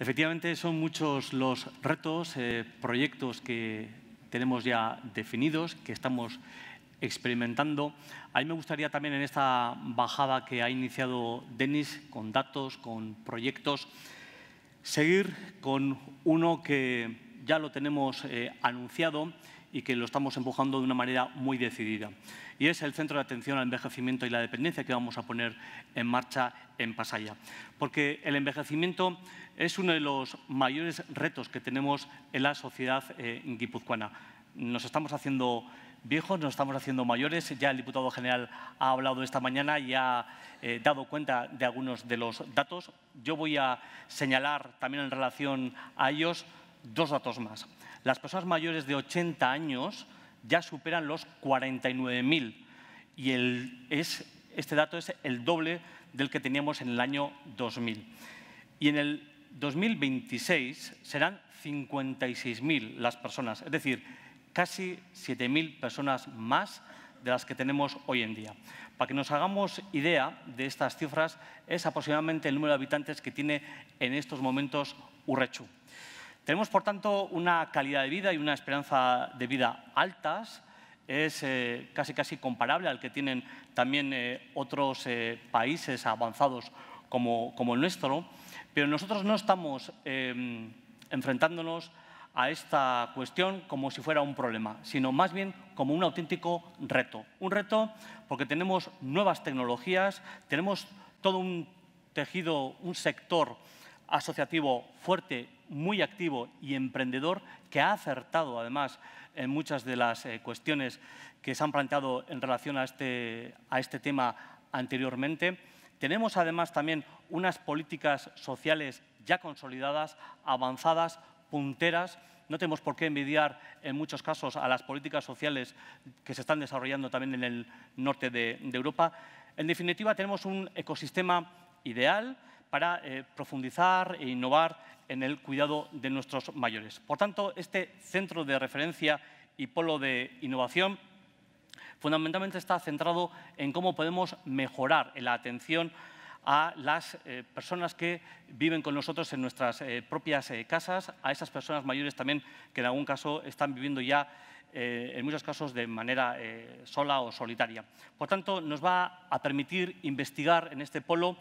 Efectivamente, son muchos los retos, eh, proyectos que tenemos ya definidos, que estamos experimentando. A mí me gustaría también en esta bajada que ha iniciado Denis, con datos, con proyectos, seguir con uno que ya lo tenemos eh, anunciado, y que lo estamos empujando de una manera muy decidida. Y es el Centro de Atención al Envejecimiento y la Dependencia que vamos a poner en marcha en Pasaya. Porque el envejecimiento es uno de los mayores retos que tenemos en la sociedad en eh, guipuzcoana. Nos estamos haciendo viejos, nos estamos haciendo mayores. Ya el diputado general ha hablado esta mañana y ha eh, dado cuenta de algunos de los datos. Yo voy a señalar también en relación a ellos dos datos más las personas mayores de 80 años ya superan los 49.000 y este dato es el doble del que teníamos en el año 2000. Y en el 2026 serán 56.000 las personas, es decir, casi 7.000 personas más de las que tenemos hoy en día. Para que nos hagamos idea de estas cifras, es aproximadamente el número de habitantes que tiene en estos momentos Urechu. Tenemos, por tanto, una calidad de vida y una esperanza de vida altas, es eh, casi casi comparable al que tienen también eh, otros eh, países avanzados como, como, el nuestro, pero nosotros no estamos em, enfrentándonos a esta cuestión como si fuera un problema, sino más bien como un auténtico reto. Un reto porque tenemos nuevas tecnologías, tenemos todo un tejido, un sector asociativo fuerte, muy activo y emprendedor, que ha acertado además en muchas de las eh, cuestiones que se han planteado en relación a este, a este tema anteriormente. Tenemos además también unas políticas sociales ya consolidadas, avanzadas, punteras. No tenemos por qué envidiar en muchos casos a las políticas sociales que se están desarrollando también en el norte de Europa. En definitiva, tenemos un ecosistema ideal para eh, profundizar e innovar en el cuidado de nuestros mayores. Por tanto, este centro de referencia y polo de innovación fundamentalmente está centrado en cómo podemos mejorar la atención a las eh, personas que viven con nosotros en nuestras eh, propias casas, a esas personas mayores también que en algún caso están viviendo ya, en muchos casos, de manera sola o solitaria. Por tanto, nos va a permitir investigar en este polo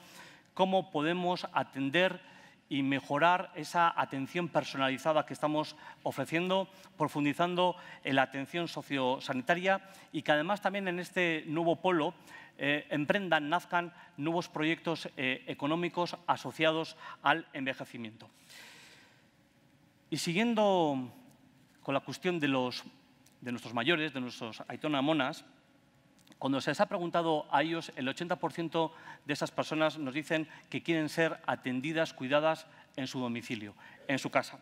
cómo podemos atender y mejorar esa atención personalizada que estamos ofreciendo, profundizando en la atención sociosanitaria y que además también en este nuevo polo eh, emprendan, nazcan nuevos proyectos eh, económicos asociados al envejecimiento. Y siguiendo con la cuestión de, de nuestros mayores, de nuestros Aitona Monas, cuando se les ha preguntado a ellos, el 80% de esas personas nos dicen que quieren ser atendidas, cuidadas en su domicilio, en su casa.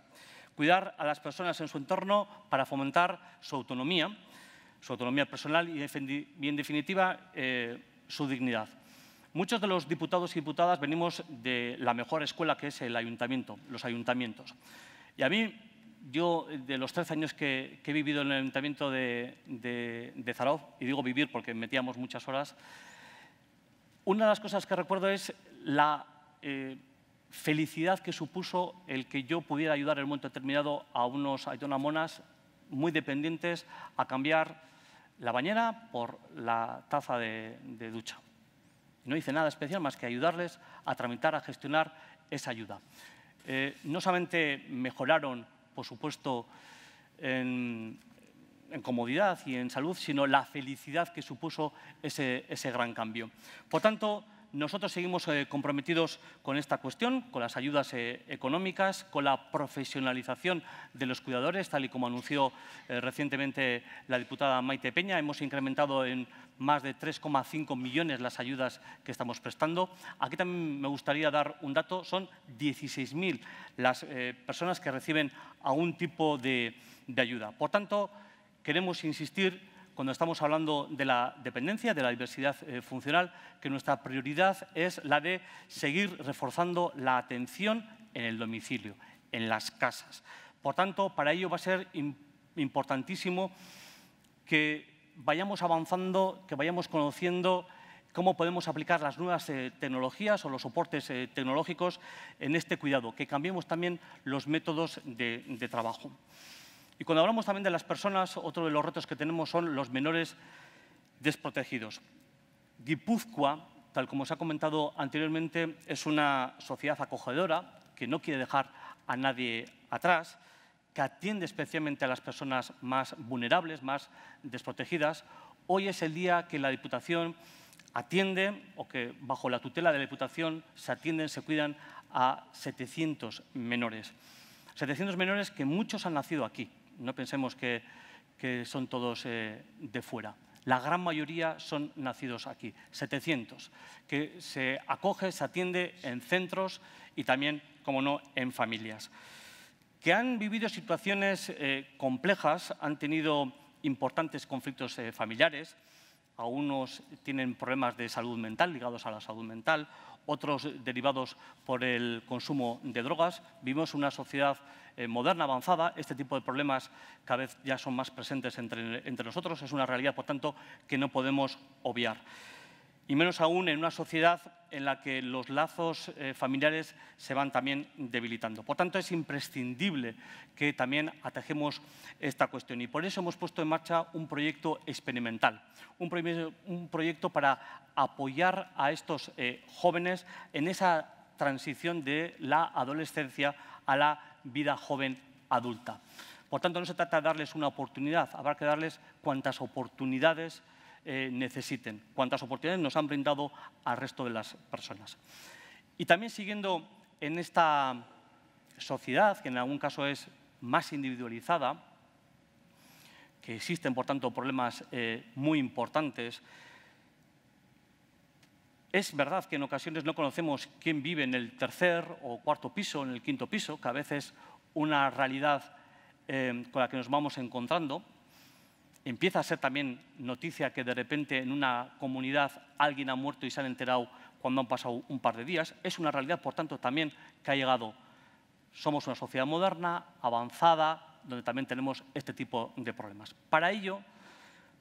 Cuidar a las personas en su entorno para fomentar su autonomía, su autonomía personal y, en definitiva, eh, su dignidad. Muchos de los diputados y diputadas venimos de la mejor escuela que es el ayuntamiento, los ayuntamientos. Y a mí yo, eh, de los 13 años que, he vivido en el ayuntamiento de, de, y digo vivir porque metíamos muchas horas, una de las cosas que recuerdo es la eh, felicidad que supuso el que yo pudiera ayudar en un momento determinado a unos monas muy dependientes a cambiar la bañera por la taza de, ducha. No hice nada especial más que ayudarles a tramitar, a gestionar esa ayuda. Eh, no solamente mejoraron por supuesto, en, comodidad y en salud, sino la felicidad que supuso ese, gran cambio. Por tanto, nosotros seguimos eh, comprometidos con esta cuestión, con las ayudas eh, económicas, con la profesionalización de los cuidadores, tal y como anunció eh, recientemente la diputada Maite Peña. Hemos incrementado en más de 3,5 millones las ayudas que estamos prestando. Aquí también me gustaría dar un dato, son 16.000 las eh, personas que reciben algún tipo de, ayuda. Por tanto, queremos insistir cuando estamos hablando de la dependencia, de la diversidad eh, funcional, que nuestra prioridad es la de seguir reforzando la atención en el domicilio, en las casas. Por tanto, para ello va a ser importantísimo que vayamos avanzando, que vayamos conociendo cómo podemos aplicar las nuevas eh, tecnologías o los soportes eh, tecnológicos en este cuidado, que cambiemos también los métodos de, trabajo. Y cuando hablamos también de las personas, otro de los retos que tenemos son los menores desprotegidos. Guipúzcoa, tal como se ha comentado anteriormente, es una sociedad acogedora que no quiere dejar a nadie atrás que atiende especialmente a las personas más vulnerables, más desprotegidas, hoy es el día que la Diputación atiende o que bajo la tutela de la Diputación se atienden, se cuidan a 700 menores. 700 menores que muchos han nacido aquí, no pensemos que, son todos eh, de fuera. La gran mayoría son nacidos aquí, 700, que se acoge, se atiende en centros y también, como no, en familias que han vivido situaciones eh, complejas, han tenido importantes conflictos eh, familiares, Algunos tienen problemas de salud mental ligados a la salud mental, otros derivados por el consumo de drogas. Vivimos una sociedad eh, moderna, avanzada, este tipo de problemas cada vez ya son más presentes entre, entre nosotros, es una realidad, por tanto, que no podemos obviar y menos aún en una sociedad en la que los lazos eh, familiares se van también debilitando. Por tanto, es imprescindible que también atajemos esta cuestión y por eso hemos puesto en marcha un proyecto experimental, un, proyecto para apoyar a estos eh, jóvenes en esa transición de la adolescencia a la vida joven adulta. Por tanto, no se trata de darles una oportunidad, habrá que darles cuantas oportunidades eh, necesiten, cuántas oportunidades nos han brindado al resto de las personas. Y también siguiendo en esta sociedad, que en algún caso es más individualizada, que existen, por tanto, problemas eh, muy importantes, es verdad que en ocasiones no conocemos quién vive en el tercer o cuarto piso, en el quinto piso, que a veces una realidad eh, con la que nos vamos encontrando, empieza a ser también noticia que de repente en una comunidad alguien ha muerto y se han enterado cuando han pasado un par de días. Es una realidad, por tanto, también que ha llegado. Somos una sociedad moderna, avanzada, donde también tenemos este tipo de problemas. Para ello,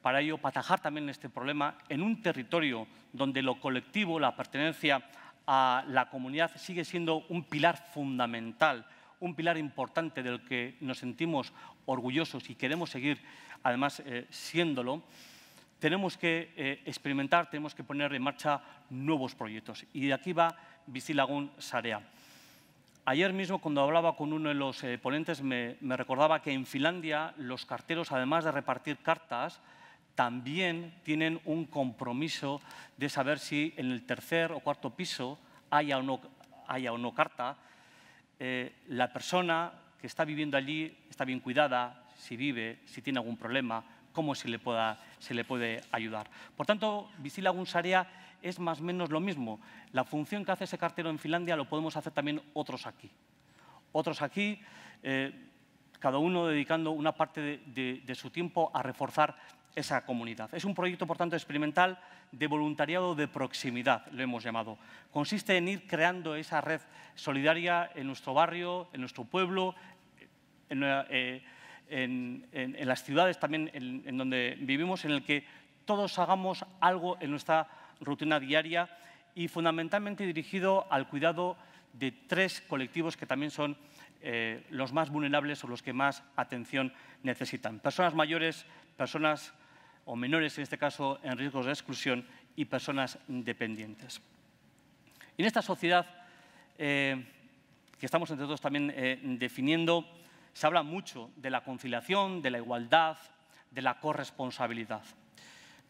para ello, patajar también este problema, en un territorio donde lo colectivo, la pertenencia a la comunidad sigue siendo un pilar fundamental, un pilar importante del que nos sentimos orgullosos y queremos seguir, además, eh, siéndolo, tenemos que eh, experimentar, tenemos que poner en marcha nuevos proyectos. Y de aquí va Bicilagún Sarea. Ayer mismo, cuando hablaba con uno de los eh, ponentes, me, recordaba que en Finlandia los carteros, además de repartir cartas, también tienen un compromiso de saber si en el tercer o cuarto piso haya o no, haya o no carta. la persona que está viviendo allí está bien cuidada, si vive, si tiene algún problema, cómo se le, pueda, se le puede ayudar. Por tanto, Visila es más o menos lo mismo. La función que hace ese cartero en Finlandia lo podemos hacer también otros aquí. Otros aquí, eh, cada uno dedicando una parte de, de su tiempo a reforzar esa comunidad. Es un proyecto, por tanto, experimental de voluntariado de proximidad, lo hemos llamado. Consiste en ir creando esa red solidaria en nuestro barrio, en nuestro pueblo, eh, en, las ciudades también en, donde vivimos, en el que todos hagamos algo en nuestra rutina diaria y fundamentalmente dirigido al cuidado de tres colectivos que también son eh, los más vulnerables o los que más atención necesitan. Personas mayores, personas o menores, en este caso, en riesgos de exclusión y personas dependientes. En esta sociedad eh, que estamos entre todos también definiendo, se habla mucho de la conciliación, de la igualdad, de la corresponsabilidad.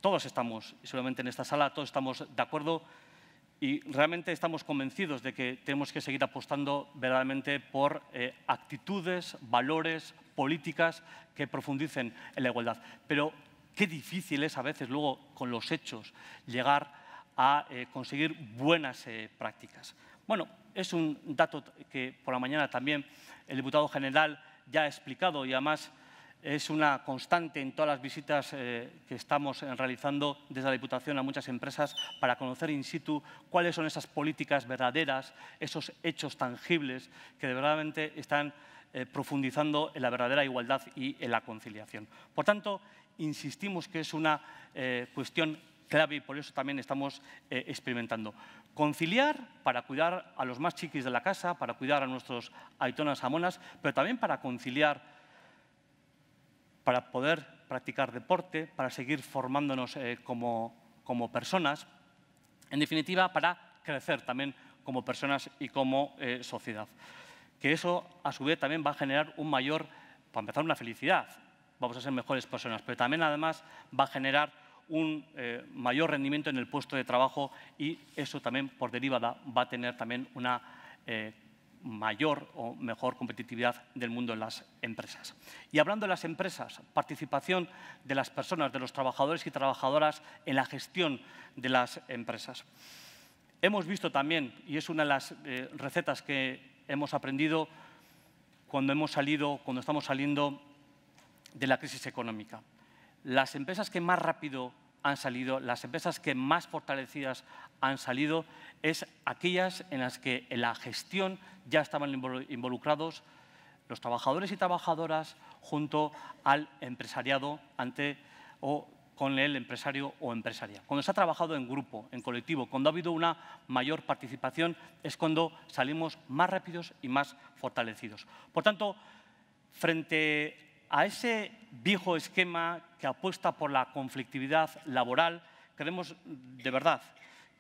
Todos estamos, solamente en esta sala, todos estamos de acuerdo y realmente estamos convencidos de que tenemos que seguir apostando verdaderamente por eh, actitudes, valores, políticas que profundicen en la igualdad. Pero qué difícil es a veces luego con los hechos llegar a eh, conseguir buenas eh, prácticas. Bueno, es un dato que por la mañana también el diputado general ya explicado y además es una constante en todas las visitas eh, que estamos realizando desde la Diputación a muchas empresas para conocer in situ cuáles son esas políticas verdaderas, esos hechos tangibles que de verdaderamente están eh, profundizando en la verdadera igualdad y en la conciliación. Por tanto, insistimos que es una eh, cuestión clave y por eso también estamos experimentando. Conciliar para cuidar a los más chiquis de la casa, para cuidar a nuestros aitonas amonas, pero también para conciliar, para poder practicar deporte, para seguir formándonos eh, como, como, personas, en definitiva, para crecer también como personas y como eh, sociedad. Que eso, a su vez, también va a generar un mayor, para empezar, una felicidad. Vamos a ser mejores personas, pero también, además, va a generar un eh, mayor rendimiento en el puesto de trabajo y eso también, por derivada, va a tener también una eh, mayor o mejor competitividad del mundo en las empresas. Y hablando de las empresas, participación de las personas, de los trabajadores y trabajadoras en la gestión de las empresas. Hemos visto también, y es una de las eh, recetas que hemos aprendido cuando hemos salido, cuando estamos saliendo de la crisis económica, las empresas que más rápido han salido, las empresas que más fortalecidas han salido, es aquellas en las que en la gestión ya estaban involucrados los trabajadores y trabajadoras junto al empresariado ante o con el empresario o empresaria. Cuando se ha trabajado en grupo, en colectivo, cuando ha habido una mayor participación, es cuando salimos más rápidos y más fortalecidos. Por tanto, frente a ese viejo esquema que apuesta por la conflictividad laboral, creemos de verdad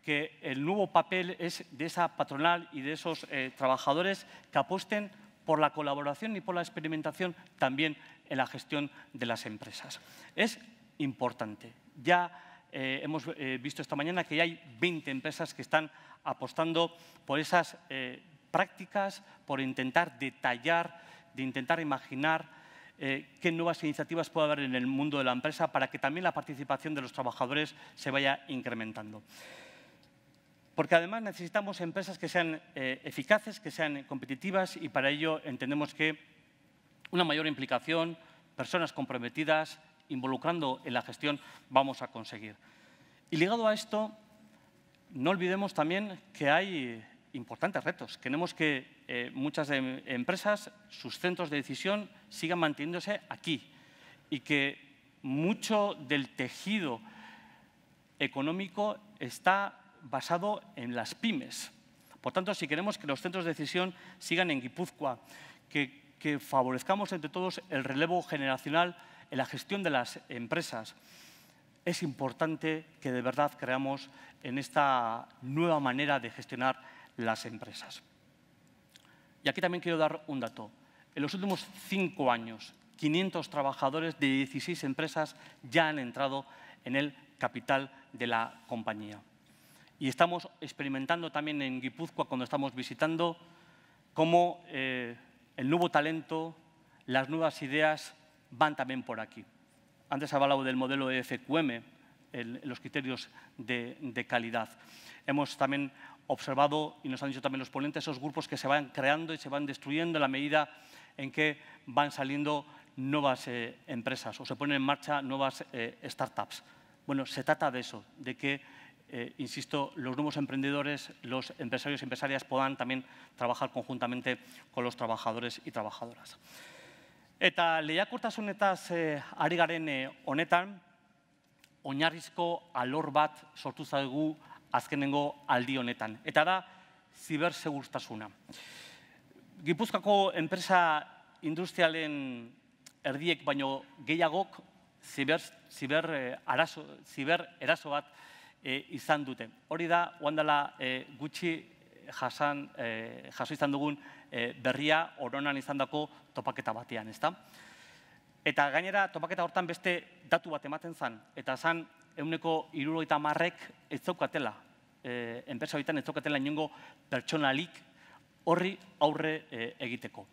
que el nuevo papel es de esa patronal y de esos eh, trabajadores que apuesten por la colaboración y por la experimentación también en la gestión de las empresas. Es importante. Ya eh, hemos eh, visto esta mañana que ya hay 20 empresas que están apostando por esas prácticas, por intentar detallar, de intentar imaginar eh, qué nuevas iniciativas puede haber en el mundo de la empresa para que también la participación de los trabajadores se vaya incrementando. Porque además necesitamos empresas que sean eh, eficaces, que sean competitivas y para ello entendemos que una mayor implicación, personas comprometidas, involucrando en la gestión, vamos a conseguir. Y ligado a esto, no olvidemos también que hay importantes retos. Queremos que eh, muchas em, empresas, sus centros de decisión, sigan manteniéndose aquí y que mucho del tejido económico está basado en las pymes. Por tanto, si queremos que los centros de decisión sigan en Guipúzcoa, que, que favorezcamos entre todos el relevo generacional en la gestión de las empresas, es importante que de verdad creamos en esta nueva manera de gestionar las empresas. Y aquí también quiero dar un dato. En los últimos cinco años, 500 trabajadores de 16 empresas ya han entrado en el capital de la compañía. Y estamos experimentando también en Guipúzcoa, cuando estamos visitando, cómo eh, el nuevo talento, las nuevas ideas van también por aquí. Antes hablado del modelo de FQM, los criterios de, calidad. Hemos también observado, y nos han dicho también los ponentes, esos grupos que se van creando y se van destruyendo a la medida en que van saliendo nuevas eh, empresas o se ponen en marcha nuevas eh, startups. Bueno, se trata de eso, de que, eh, insisto, los nuevos emprendedores, los empresarios y empresarias puedan también trabajar conjuntamente con los trabajadores y trabajadoras. Eta lehiakortasunetaz ari garen honetan, oinarrizko alor bat sortu zaigu azkenengo aldi honetan. Eta da, zibersegurtasuna. Gipuzkako enpresa industrialen erdiek baino gehiagok ziber, ziber, eh, arazo, ziber eraso bat eh, izan dute. Hori da, oandala eh, gutxi jasan, eh, jaso izan dugun berria oronan izan dako topaketa batean, ezta? Eta gainera, topaketa hortan beste datu bat ematen zan, eta zan euneko iruroita marrek ez zaukatela, e, eh, enpresa horietan ez zaukatela inongo pertsonalik horri aurre eh, egiteko.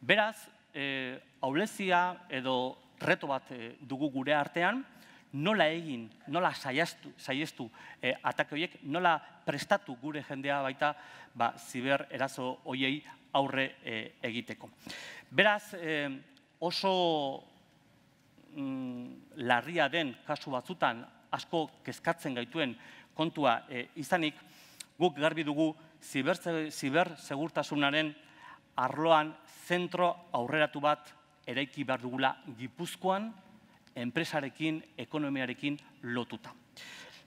Beraz, e, eh, aulezia edo reto bat dugu gure artean, nola egin, nola saiestu, saiestu e, atake horiek, nola prestatu gure jendea baita ba, ziber erazo hoiei aurre egiteko. Beraz, e, oso Mm, larria den kasu batzutan asko kezkatzen gaituen kontua eh, izanik, guk garbi dugu zibersegurtasunaren ziber arloan zentro aurreratu bat eraiki behar dugula gipuzkoan, enpresarekin, ekonomiarekin lotuta.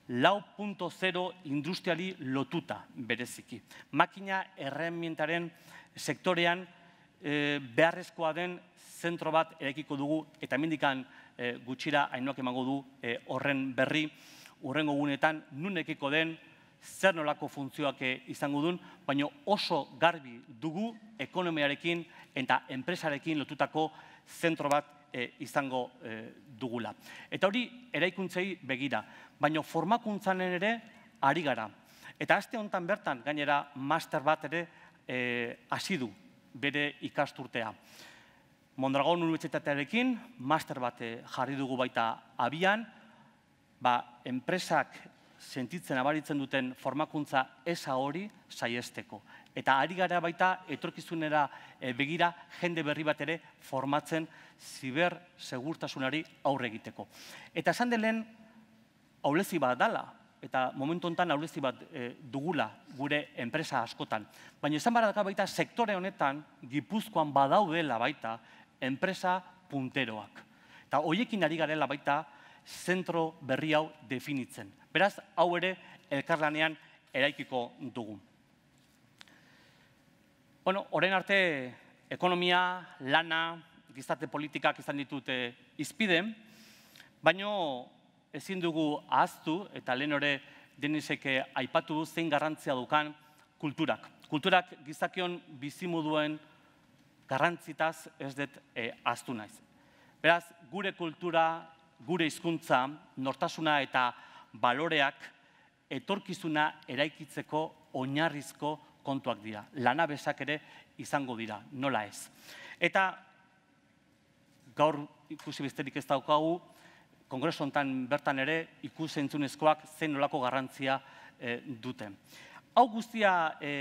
Lau punto industriali lotuta bereziki. Makina erremintaren sektorean Eh, beharrezkoa den zentro bat erekiko dugu eta mendikan eh, gutxira hainuak emango du eh, horren berri horren gogunetan nun ekiko den zer nolako funtzioak izango duen, baina oso garbi dugu ekonomiarekin eta enpresarekin lotutako zentro bat izango dugula. Eta hori, eraikuntzei begira, baina formakuntzanen ere ari gara. Eta haste honetan bertan, gainera, master bat ere hasi du bere ikasturtea. Mondragon Unibertsitatearekin master bat eh, jarri dugu baita abian, ba, enpresak sentitzen abaritzen duten formakuntza esa hori saiesteko. Eta ari gara baita etorkizunera eh, begira jende berri bat ere formatzen ziber segurtasunari aurre egiteko. Eta esan denen haulezi bat dala, eta momentu honetan aurrezi bat e, dugula gure enpresa askotan. Baina izan barra daka baita, sektore honetan, gipuzkoan badaudela baita, enpresa punteroak. Eta hoiekin ari garela baita, zentro berri hau definitzen. Beraz, hau ere, elkarlanean eraikiko dugu. Bueno, arte, ekonomia, lana, gizarte politikak izan ditut eh, izpide, baina ezin dugu ahaztu eta lehen hori deniseke aipatu zein garrantzia dukan kulturak. Kulturak gizakion bizimuduen garrantzitaz ez dut e, eh, ahaztu naiz. Beraz, gure kultura, gure hizkuntza, nortasuna eta baloreak etorkizuna eraikitzeko oinarrizko kontuak dira. Lana besak ere izango dira, nola ez. Eta gaur ikusi besterik ez daukagu, kongreso hontan bertan ere ikusentzunezkoak zen nolako garrantzia e, dute. Hau guztia e,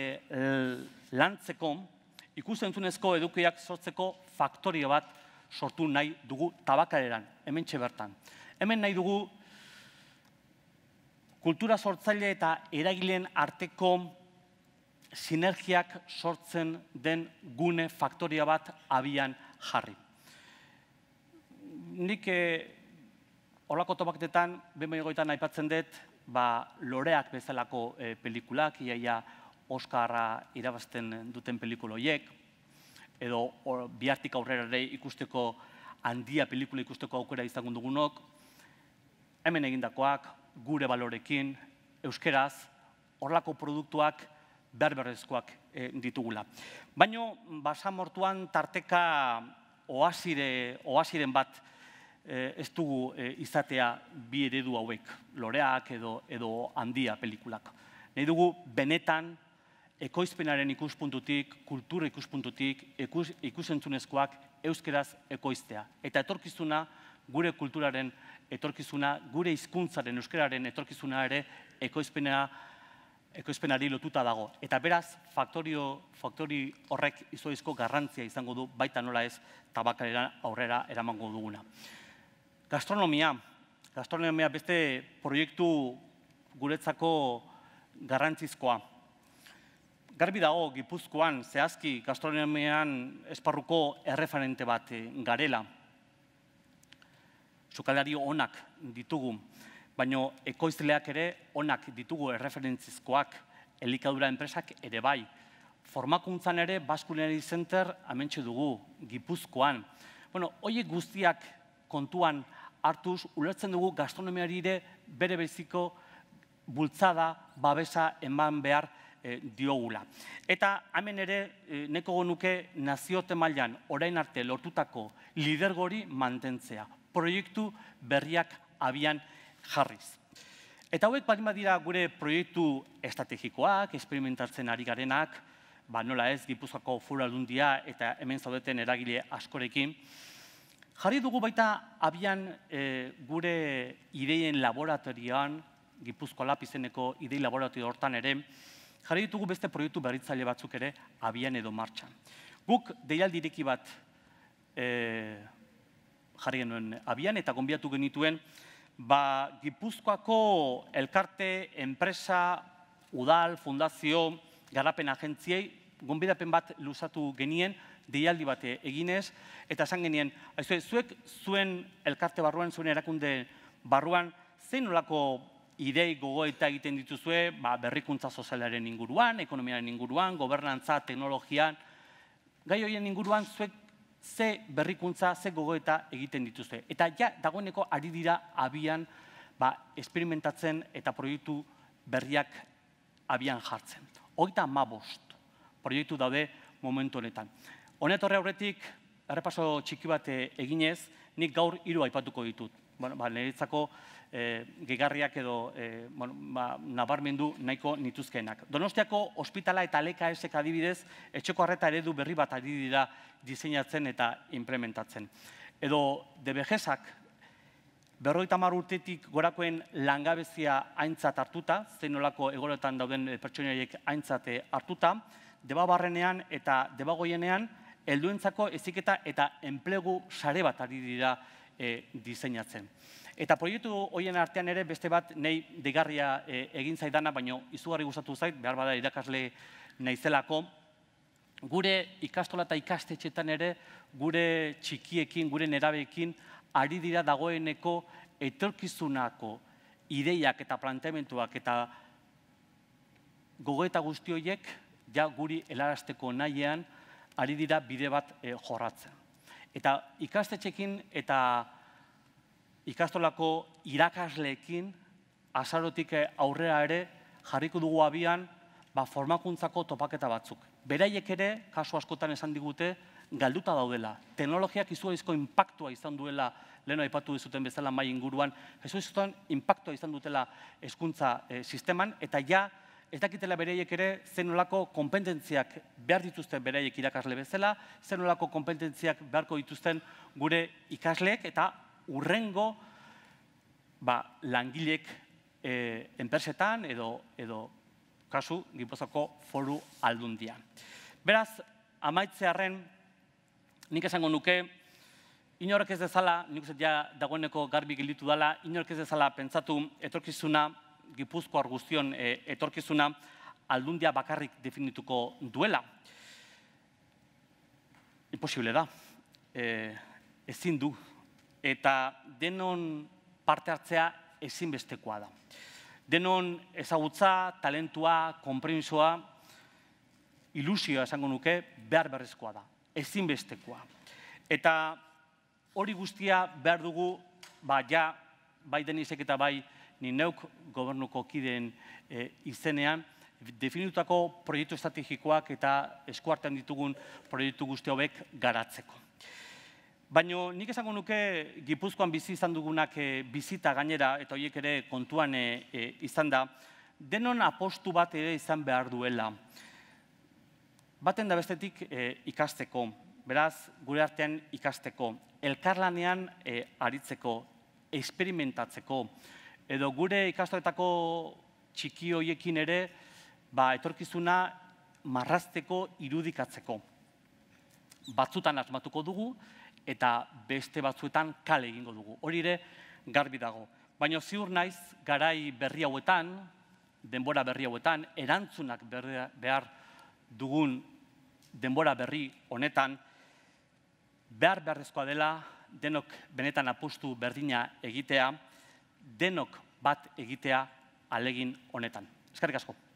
lantzeko, ikusentzunezko edukiak sortzeko faktorio bat sortu nahi dugu tabakaleran, hemen bertan. Hemen nahi dugu kultura sortzaile eta eragileen arteko sinergiak sortzen den gune faktoria bat abian jarri. Nik eh, Horlako tobaketetan, ben aipatzen dut, ba, loreak bezalako e, pelikulak, iaia Oskarra irabazten duten pelikuloiek, edo or, biartik aurrera ere ikusteko handia pelikula ikusteko aukera izango dugunok, hemen egindakoak, gure balorekin, euskeraz, horlako produktuak berberrezkoak e, ditugula. Baino basamortuan tarteka oasire, oasiren bat Eh, ez dugu eh, izatea bi eredu hauek, loreak edo, edo handia pelikulak. Nei dugu benetan ekoizpenaren ikuspuntutik, kultura ikuspuntutik, ikusentzunezkoak euskeraz ekoiztea. Eta etorkizuna gure kulturaren etorkizuna, gure hizkuntzaren euskeraren etorkizuna ere ekoizpena ekoizpenari lotuta dago. Eta beraz, faktorio, faktori horrek izoizko garrantzia izango du baita nola ez tabakaren aurrera eramango duguna. Gastronomia. Gastronomia beste proiektu guretzako garrantzizkoa. Garbi dago Gipuzkoan zehazki gastronomian esparruko erreferente bat eh, garela. Sukaldari onak ditugu, baino ekoizleak ere onak ditugu erreferentzizkoak elikadura enpresak ere bai. Formakuntzan ere Baskulari Center hementxe dugu Gipuzkoan. Bueno, hoe guztiak kontuan hartuz, ulertzen dugu gastronomiari ere bere beziko bultzada, babesa, eman behar eh, diogula. Eta hemen ere, e, eh, neko gonuke nazio orain arte lortutako lidergori mantentzea, proiektu berriak abian jarriz. Eta hauek bat dira gure proiektu estrategikoak, experimentatzen ari garenak, ba nola ez, gipuzako furaldun eta hemen zaudeten eragile askorekin, Jarri dugu baita abian eh, gure ideien laboratorian, Gipuzko lapizeneko idei laboratorio hortan ere, jarri ditugu beste proiektu berritzaile batzuk ere abian edo martxan. Guk deialdireki bat e, jarri abian eta gonbiatu genituen, ba, Gipuzkoako elkarte, enpresa, udal, fundazio, garapen agentziei, gonbidapen bat luzatu genien, deialdi bate eginez, eta esan genien, zuek zuen elkarte barruan, zuen erakunde barruan, zein nolako idei gogoeta egiten dituzue, ba, berrikuntza sozialaren inguruan, ekonomiaren inguruan, gobernantza, teknologian, gai horien inguruan, zuek ze berrikuntza, ze gogoeta egiten dituzue. Eta ja, dagoeneko ari dira abian, ba, experimentatzen eta proiektu berriak abian jartzen. Hoi da ma proiektu daude momentu honetan. Honetorre aurretik, errepaso txiki bat eh, eginez, nik gaur hiru aipatuko ditut. Bueno, ba, niretzako e, eh, gigarriak edo eh, bueno, ba, nabarmendu nahiko nituzkeenak. Donostiako ospitala eta leka esek adibidez, etxeko harreta eredu berri bat ari da diseinatzen eta implementatzen. Edo DBGesak, berroita urtetik gorakoen langabezia haintzat hartuta, zein nolako egoretan dauden pertsonioiek haintzate hartuta, debabarrenean eta debagoienean, helduentzako eziketa eta enplegu sare bat ari dira e, diseinatzen. Eta proiektu hoien artean ere beste bat nei degarria e, egin zaidana, baino izugarri gustatu zait, behar bada irakasle naizelako, gure ikastola eta ikastetxetan ere, gure txikiekin, gure nerabeekin, ari dira dagoeneko etorkizunako ideiak eta planteamentuak eta gogoeta horiek ja guri helarazteko nahian, ari dira bide bat e, jorratzen. Eta ikastetxekin eta ikastolako irakasleekin azarotik eh, aurrera ere jarriko dugu abian ba, formakuntzako topaketa batzuk. Beraiek ere, kasu askotan esan digute, galduta daudela. Teknologiak izu daizko impactua izan duela, leheno aipatu dizuten bezala mai inguruan, izu inpaktua impactua izan dutela eskuntza e, eh, sisteman, eta ja ez dakitela bereiek ere zenolako konpententziak behar dituzten bereiek irakasle bezala, zenolako konpententziak beharko dituzten gure ikasleek eta urrengo ba, langilek e, eh, enpersetan edo, edo kasu gipozako foru aldundia. Beraz, amaitzearen nik esango nuke, inork ez dezala, nik ja dagoeneko garbi gilditu dela, inorek ez dezala pentsatu etorkizuna Gipuzkoar guztion e, etorkizuna aldundia bakarrik definituko duela. Imposible da. E, ezin du. Eta denon parte hartzea ezinbestekoa da. Denon ezagutza, talentua, konprensoa, ilusioa esango nuke, behar berrezkoa da. Ezinbestekoa. Eta hori guztia behar dugu, ba, ja, bai denizek eta bai, ni neuk gobernuko kideen eh, izenean, definitutako proiektu estrategikoak eta eskuartean ditugun proiektu guzti hobek garatzeko. Baina nik esango nuke Gipuzkoan bizi izan dugunak e, bizita gainera eta horiek ere kontuan e, izan da, denon apostu bat ere izan behar duela. Baten da bestetik ikasteko, beraz, gure artean ikasteko, elkarlanean e, aritzeko, experimentatzeko, edo gure ikastoretako txiki hoiekin ere ba, etorkizuna marrazteko irudikatzeko. Batzutan asmatuko dugu eta beste batzuetan kale egingo dugu. Hori ere garbi dago. Baina ziur naiz garai berri hauetan, denbora berri hauetan, erantzunak behar dugun denbora berri honetan, behar beharrezkoa dela denok benetan apustu berdina egitea, denok bat egitea alegin honetan. Eskerrik asko.